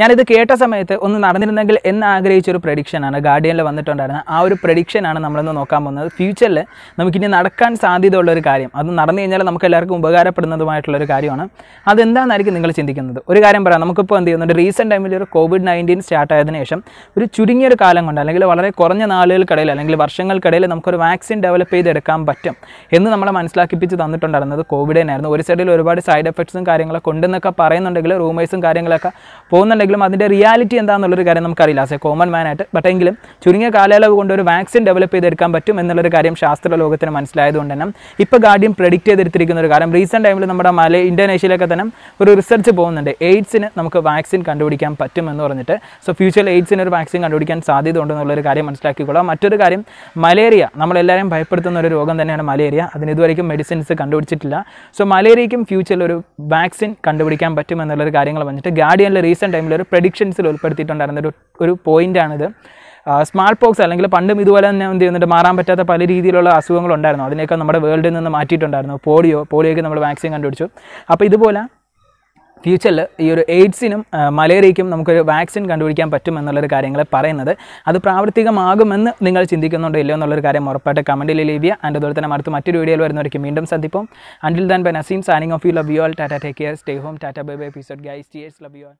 ഞാനിത് കേട്ട സമയത്ത് ഒന്ന് നടന്നിരുന്നെങ്കിൽ എന്ന് ആഗ്രഹിച്ചൊരു പ്രഡിക്ഷനാണ് ഗാർഡിയനിൽ വന്നിട്ടുണ്ടായിരുന്ന ആ ഒരു പ്രഡിക്ഷനാണ് നമ്മളിന്ന് നോക്കാൻ പോകുന്നത് ഫ്യൂച്ചറിൽ നമുക്കിനി നടക്കാൻ സാധ്യതയുള്ള ഒരു കാര്യം അത് നടന്നു കഴിഞ്ഞാൽ നമുക്ക് എല്ലാവർക്കും ഒരു കാര്യമാണ് അതെന്താണെന്നായിരിക്കും നിങ്ങൾ ചിന്തിക്കുന്നത് ഒരു കാര്യം പറയാം നമുക്കിപ്പോൾ എന്ത് ചെയ്യുന്നുണ്ട് റീസെൻറ്റ് ടൈമിൽ ഒരു കോവിഡ് നയൻറ്റീൻ ആയതിനു ശേഷം ഒരു ചുരുങ്ങിയൊരു കാലം കൊണ്ട് അല്ലെങ്കിൽ വളരെ കുറഞ്ഞ നാളുകൾക്കിടയിൽ അല്ലെങ്കിൽ വർഷങ്ങൾക്കിടയിൽ നമുക്കൊരു വാക്സിൻ ഡെവലപ്പ് ചെയ്തെടുക്കാൻ പറ്റും എന്ന് നമ്മളെ മനസ്സിലാക്കിപ്പിച്ച് തന്നിട്ടുണ്ടായിരുന്നത് കോവിഡ് തന്നെയായിരുന്നു ഒരു സൈഡിൽ ഒരുപാട് സൈഡ് എഫക്ട്സും കാര്യങ്ങളൊക്കെ ഉണ്ടെന്നൊക്കെ പറയുന്നുണ്ടെങ്കിൽ റൂമേഴ്സും കാര്യങ്ങളൊക്കെ പോകുന്നുണ്ട് ഉണ്ടെങ്കിലും അതിൻ്റെ റിയാലിറ്റി എന്താണെന്നുള്ളൊരു കാര്യം നമുക്കറിയില്ല ആസ് എ കോമൺ മാനായിട്ട് ബട്ട് എങ്കിലും ചുരുങ്ങിയ കാലയളവ് കൊണ്ട് ഒരു വാക്സിൻ ഡെവലപ്പ് ചെയ്തെടുക്കാൻ പറ്റും എന്നുള്ളൊരു കാര്യം ശാസ്ത്ര ലോകത്തിന് മനസ്സിലായതുകൊണ്ട് തന്നെ ഇപ്പോൾ ഗാർഡിയൻ പ്രെഡിക്റ്റ് ചെയ്തെടുത്തിരിക്കുന്ന ഒരു കാര്യം റീസെൻറ്റ് ടൈമിൽ നമ്മുടെ മല ഇന്തോനേഷ്യയിലൊക്കെ തന്നെ ഒരു റിസർച്ച് പോകുന്നുണ്ട് എയ്ഡ്സിന് നമുക്ക് വാക്സിൻ കണ്ടുപിടിക്കാൻ പറ്റും എന്ന് പറഞ്ഞിട്ട് സോ ഫ്യൂച്ചറിൽ എയ്ഡ്സിന് ഒരു വാക്സിൻ കണ്ടുപിടിക്കാൻ സാധ്യത ഉണ്ടെന്നുള്ളൊരു കാര്യം മനസ്സിലാക്കിക്കൊള്ളാം മറ്റൊരു കാര്യം മലേറിയ നമ്മളെല്ലാവരും ഭയപ്പെടുത്തുന്ന ഒരു രോഗം തന്നെയാണ് മലേറിയ അതിന് ഇതുവരെയും മെഡിസിൻസ് കണ്ടുപിടിച്ചിട്ടില്ല സോ മലേറിയയ്ക്കും ഫ്യൂച്ചറിൽ ഒരു വാക്സിൻ കണ്ടുപിടിക്കാൻ പറ്റും എന്നുള്ളൊരു കാര്യങ്ങൾ വന്നിട്ട് ഗാർഡിയനിൽ റീസെൻറ്റ് ടൈമിൽ ഒരു പ്രഡിക്ഷൻസിൽ ഉൾപ്പെടുത്തിയിട്ടുണ്ടായിരുന്ന ഒരു ഒരു പോയിൻ്റാണിത് സ്മാൾ പോക്സ് അല്ലെങ്കിൽ പണ്ടും ഇതുപോലെ തന്നെ എന്ത് ചെയ്യുന്നുണ്ട് മാറാൻ പറ്റാത്ത പല രീതിയിലുള്ള അസുഖങ്ങളുണ്ടായിരുന്നു അതിനെയൊക്കെ നമ്മുടെ വേൾഡിൽ നിന്ന് മാറ്റിയിട്ടുണ്ടായിരുന്നു പോളിയോ പോളിയോയ്ക്ക് നമ്മൾ വാക്സിൻ കണ്ടുപിടിച്ചു അപ്പോൾ ഇതുപോലെ ഫ്യൂച്ചറിൽ ഈ ഒരു എയ്ഡ്സിനും മലേറിയയ്ക്കും നമുക്കൊരു വാക്സിൻ കണ്ടുപിടിക്കാൻ പറ്റുമെന്നുള്ളൊരു കാര്യങ്ങൾ പറയുന്നത് അത് പ്രാവർത്തികമാകുമെന്ന് നിങ്ങൾ ചിന്തിക്കുന്നുണ്ടോ ഇല്ലയോ എന്നുള്ളൊരു കാര്യം ഉറപ്പായിട്ട് കമൻറ്റിൽ ലീവ് ചെയ്യുക ആൻഡ് അതുപോലെ തന്നെ അടുത്ത മറ്റൊരു വീഡിയോയിൽ വരുന്നവർക്ക് വീണ്ടും ശ്രദ്ധിപ്പം until then bye Naseem signing off you love you all ടാറ്റാ ടേക്ക് കെയർ സ്റ്റേ ഹോം ടാറ്റാ bye bye episode guys cheers love you all